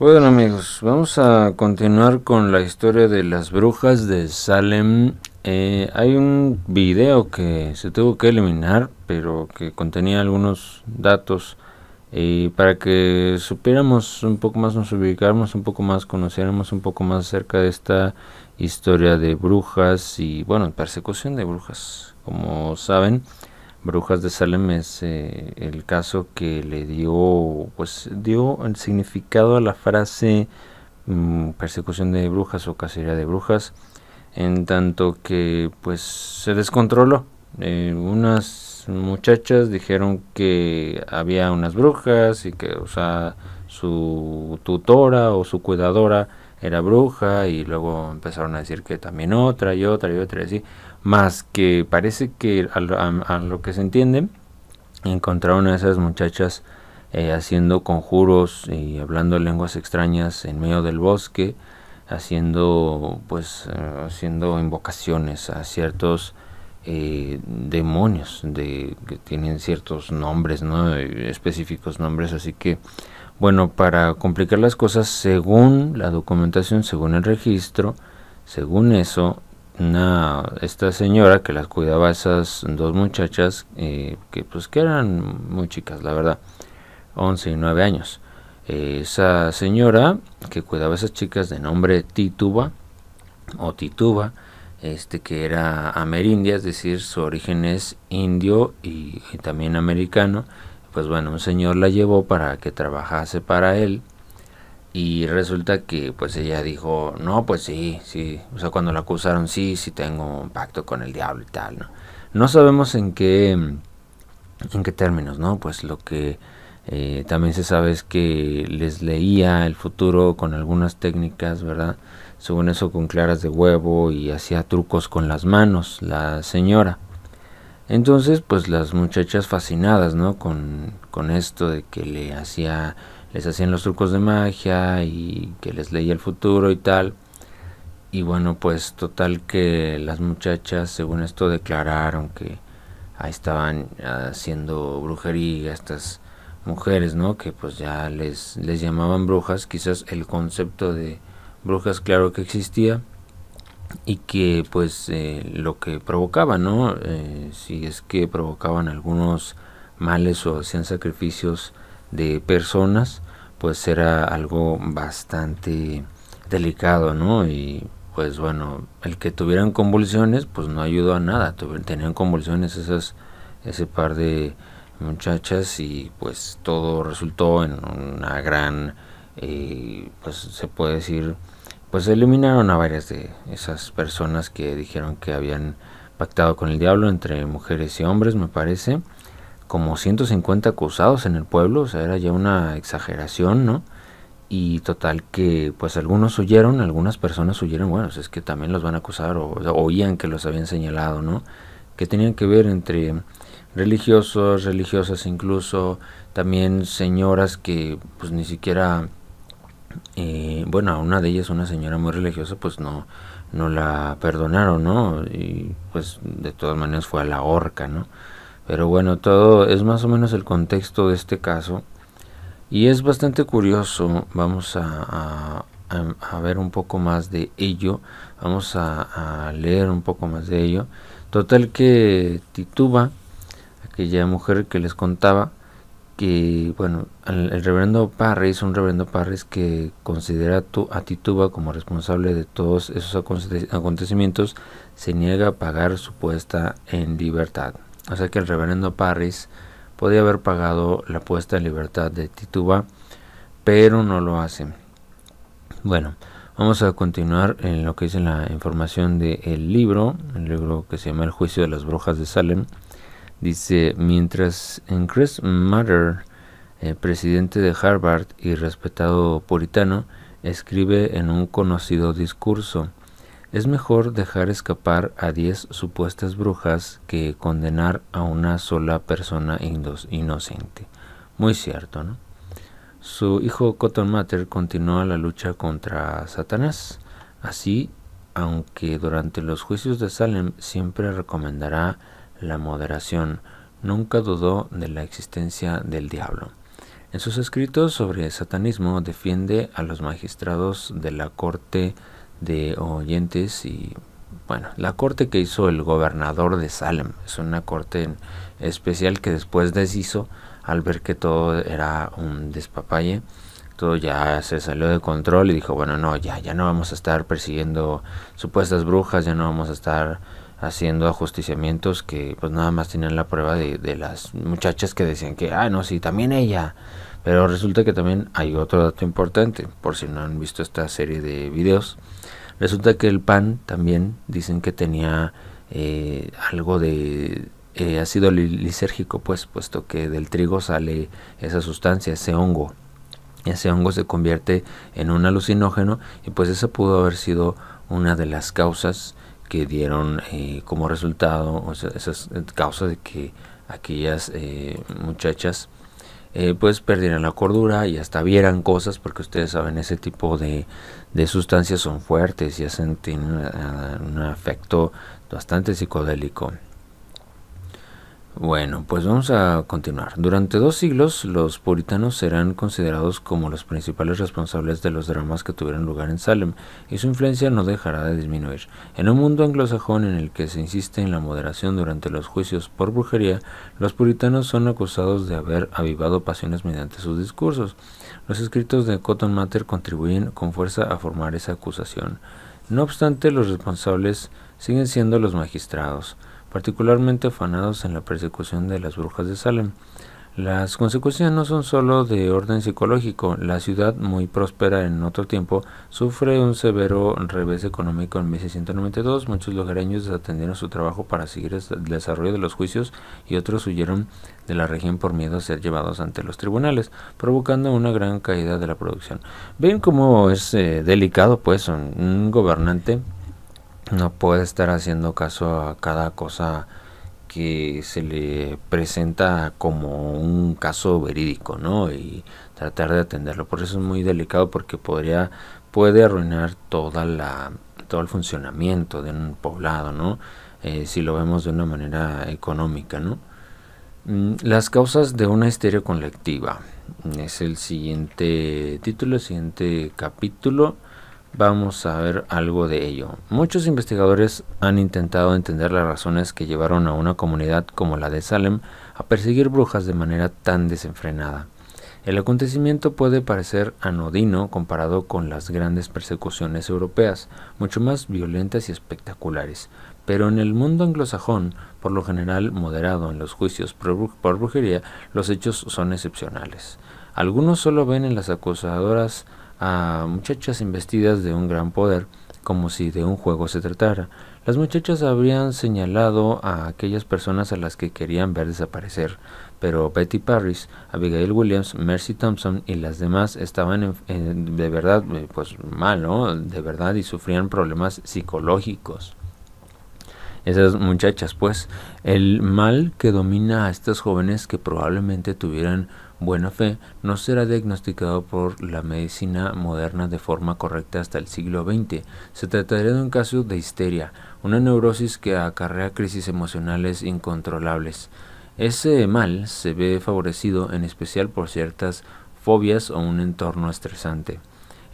Bueno amigos, vamos a continuar con la historia de las brujas de Salem. Eh, hay un video que se tuvo que eliminar, pero que contenía algunos datos y para que supiéramos un poco más, nos ubicáramos un poco más, conociéramos un poco más acerca de esta historia de brujas y bueno, persecución de brujas, como saben. Brujas de Salem es eh, el caso que le dio, pues dio el significado a la frase mm, persecución de brujas o cacería de brujas, en tanto que pues se descontroló. Eh, unas muchachas dijeron que había unas brujas y que, o su tutora o su cuidadora era bruja y luego empezaron a decir que también otra y otra y otra y así. Más que parece que a, lo que se entiende, encontraron a esas muchachas eh, haciendo conjuros y hablando lenguas extrañas en medio del bosque, haciendo pues eh, haciendo invocaciones a ciertos eh, demonios de que tienen ciertos nombres, ¿no? específicos nombres, así que bueno, para complicar las cosas, según la documentación, según el registro, según eso, esta señora que las cuidaba a esas dos muchachas, eh, que pues que eran muy chicas, la verdad, 11 y 9 años. Eh, esa señora que cuidaba a esas chicas de nombre Tituba o Tituba, este que era amerindia, es decir, su origen es indio y también americano, pues bueno, un señor la llevó para que trabajase para él y resulta que pues ella dijo, no, pues sí, sí. O sea, cuando la acusaron, sí, sí tengo un pacto con el diablo y tal, ¿no? No sabemos en qué, en qué términos, ¿no? Pues lo que eh, también se sabe es que les leía el futuro con algunas técnicas, ¿verdad? Según eso, con claras de huevo y hacía trucos con las manos, la señora. Entonces, pues las muchachas fascinadas, ¿no? Con, con esto de que le hacía les hacían los trucos de magia y que les leía el futuro y tal. Y bueno, pues total que las muchachas, según esto, declararon que ahí estaban haciendo brujería estas mujeres, ¿no? Que pues ya les, les llamaban brujas, quizás el concepto de brujas claro que existía y que pues eh, lo que provocaban, ¿no? Eh, si es que provocaban algunos males o hacían sacrificios de personas, pues era algo bastante delicado, ¿no? Y pues bueno, el que tuvieran convulsiones, pues no ayudó a nada. Tenían convulsiones esas, ese par de muchachas y pues todo resultó en una gran, eh, pues se puede decir, pues eliminaron a varias de esas personas que dijeron que habían pactado con el diablo entre mujeres y hombres, me parece como 150 acusados en el pueblo, o sea, era ya una exageración, ¿no? Y total que pues algunos huyeron, algunas personas huyeron, bueno, pues, es que también los van a acusar o, oían que los habían señalado, ¿no? Que tenían que ver entre religiosos, religiosas incluso, también señoras que pues ni siquiera, eh, bueno, una de ellas, una señora muy religiosa, pues no, no la perdonaron, ¿no? Y pues de todas maneras fue a la horca, ¿no? Pero bueno, todo es más o menos el contexto de este caso. Y es bastante curioso, vamos a, ver un poco más de ello, vamos a, leer un poco más de ello. Total que tituba, aquella mujer que les contaba, que bueno, el, reverendo Parris, un reverendo Parris que considera a Tituba como responsable de todos esos acontecimientos, se niega a pagar su puesta en libertad. O sea que el reverendo Parris podía haber pagado la puesta en libertad de Tituba, pero no lo hace. Bueno, vamos a continuar en lo que dice la información del libro, el libro que se llama El juicio de las brujas de Salem. Dice, mientras en Chris Matter, eh, presidente de Harvard y respetado puritano, escribe en un conocido discurso, es mejor dejar escapar a diez supuestas brujas que condenar a una sola persona inocente. Muy cierto, ¿no? Su hijo Cotton Mather continúa la lucha contra Satanás. Así, aunque durante los juicios de Salem siempre recomendará la moderación, nunca dudó de la existencia del diablo. En sus escritos sobre satanismo defiende a los magistrados de la corte de oyentes y bueno, la corte que hizo el gobernador de Salem es una corte especial que después deshizo al ver que todo era un despapalle. Todo ya se salió de control y dijo, bueno, no, ya, ya no vamos a estar persiguiendo supuestas brujas, ya no vamos a estar haciendo ajusticiamientos que pues nada más tienen la prueba de, de las muchachas que decían que, ah, no, sí, también ella pero resulta que también hay otro dato importante, por si no han visto esta serie de videos. Resulta que el pan también dicen que tenía eh, algo de eh, ácido lisérgico, pues, puesto que del trigo sale esa sustancia, ese hongo. Ese hongo se convierte en un alucinógeno y pues esa pudo haber sido una de las causas que dieron eh, como resultado, o esas causas de que aquellas muchachas eh, pues perdieran la cordura y hasta vieran cosas, porque ustedes saben, ese tipo de, sustancias son fuertes y hacen tienen, eh, un efecto bastante psicodélico. Bueno, pues vamos a continuar. Durante dos siglos, los puritanos serán considerados como los principales responsables de los dramas que tuvieron lugar en Salem, y su influencia no dejará de disminuir. En un mundo anglosajón en el que se insiste en la moderación durante los juicios por brujería, los puritanos son acusados de haber avivado pasiones mediante sus discursos. Los escritos de Cotton Mather contribuyen con fuerza a formar esa acusación. No obstante, los responsables siguen siendo los magistrados particularmente afanados en la persecución de las brujas de Salem. Las consecuencias no son solo de orden psicológico, la ciudad, muy próspera en otro tiempo, sufre un severo revés económico en 1692, muchos lugareños desatendieron su trabajo para seguir el desarrollo de los juicios y otros huyeron de la región por miedo a ser llevados ante los tribunales, provocando una gran caída de la producción. Ven cómo es eh, delicado pues un gobernante no puede estar haciendo caso a cada cosa que se le presenta como un caso verídico, ¿no? Y tratar de atenderlo. Por eso es muy delicado porque podría puede arruinar toda la todo el funcionamiento de un poblado, ¿no? Eh, si lo vemos de una manera económica, ¿no? Mm, las causas de una histeria colectiva es el siguiente título, el siguiente capítulo. Vamos a ver algo de ello. Muchos investigadores han intentado entender las razones que llevaron a una comunidad como la de Salem a perseguir brujas de manera tan desenfrenada. El acontecimiento puede parecer anodino comparado con las grandes persecuciones europeas, mucho más violentas y espectaculares, pero en el mundo anglosajón, por lo general moderado en los juicios por brujería, los hechos son excepcionales. Algunos solo ven en las acusadoras a muchachas investidas de un gran poder, como si de un juego se tratara. Las muchachas habrían señalado a aquellas personas a las que querían ver desaparecer, pero Betty Parris, Abigail Williams, Mercy Thompson y las demás estaban de verdad eh, pues mal, ¿no? De verdad y sufrían problemas psicológicos esas muchachas, pues, el mal que domina a estas jóvenes que probablemente tuvieran buena fe no será diagnosticado por la medicina moderna de forma correcta hasta el siglo XX. Se tratará de un caso de histeria, una neurosis que acarrea crisis emocionales incontrolables. Ese mal se ve favorecido en especial por ciertas fobias o un entorno estresante.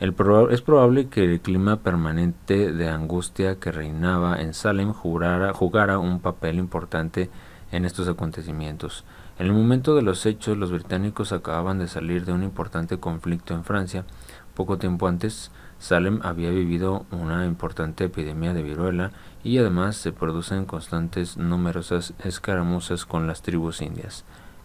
es probable que el clima permanente de angustia que reinaba en Salem jugara un papel importante en estos acontecimientos. En el momento de los hechos, los británicos acababan de salir de un importante conflicto en Francia. Poco tiempo antes, Salem había vivido una importante epidemia de viruela y además se producen constantes numerosas escaramuzas con las tribus indias.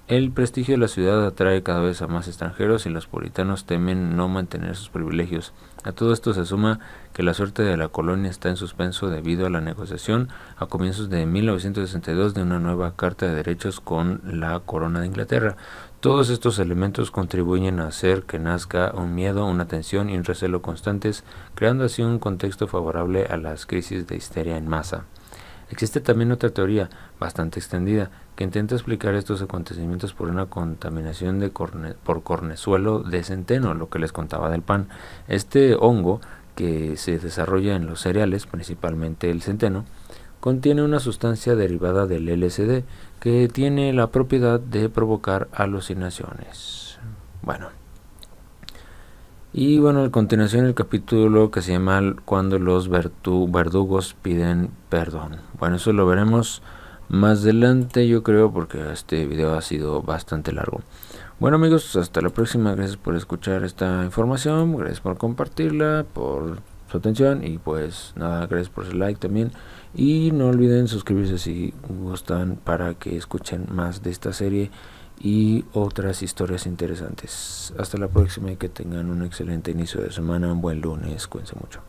El prestigio de la ciudad atrae cada vez a más extranjeros y los puritanos temen no mantener sus privilegios. A todo esto se suma que la suerte de la colonia está en suspenso debido a la negociación a comienzos de 1962 de una nueva Carta de Derechos con la Corona de Inglaterra. Todos estos elementos contribuyen a hacer que nazca un miedo, una tensión y un recelo constantes, creando así un contexto favorable a las crisis de histeria en masa. Existe también otra teoría, bastante extendida, que intenta explicar estos acontecimientos por una contaminación de por cornezuelo de centeno, lo que les contaba del pan. Este hongo, que se desarrolla en los cereales, principalmente el centeno, contiene una sustancia derivada del LSD que tiene la propiedad de provocar alucinaciones. Bueno. Y bueno, a continuación el capítulo que se llama Cuando los verdugos piden perdón. Bueno, eso lo veremos más adelante yo creo porque este video ha sido bastante largo. Bueno amigos, hasta la próxima. Gracias por escuchar esta información. Gracias por compartirla, por su atención y pues nada, gracias por su like también. Y no olviden suscribirse si gustan para que escuchen más de esta serie y otras historias interesantes. Hasta la próxima y que tengan un excelente inicio de semana, un buen lunes, cuídense mucho.